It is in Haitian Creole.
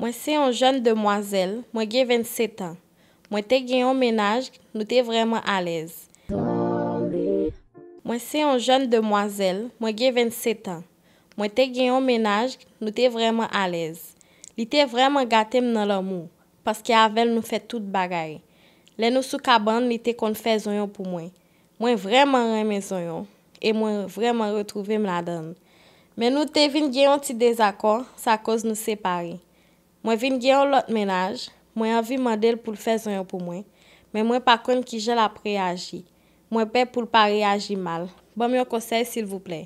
Mwen se yon joun de mwazel, mwen gen 27 an. Mwen te gen yon menaj, nou te vreman alez. Mwen se yon joun de mwazel, mwen gen 27 an. Mwen te gen yon menaj, nou te vreman alez. Li te vreman gate m nan lomou, paske avel nou fe tout bagay. Le nou sou kaban li te konfe zonyon pou mwen. Mwen vreman reme zonyon, e mwen vreman retrouve m la dan. Men nou te vin gen yon ti dezakor, sa koz nou separe. Mwen vin gen ou lot menaj, mwen avi model pou l fe zanyo pou mwen, men mwen pa kon ki jel ap reagi. Mwen pe pou l pa reagi mal. Bon mwen konsey sil vouple.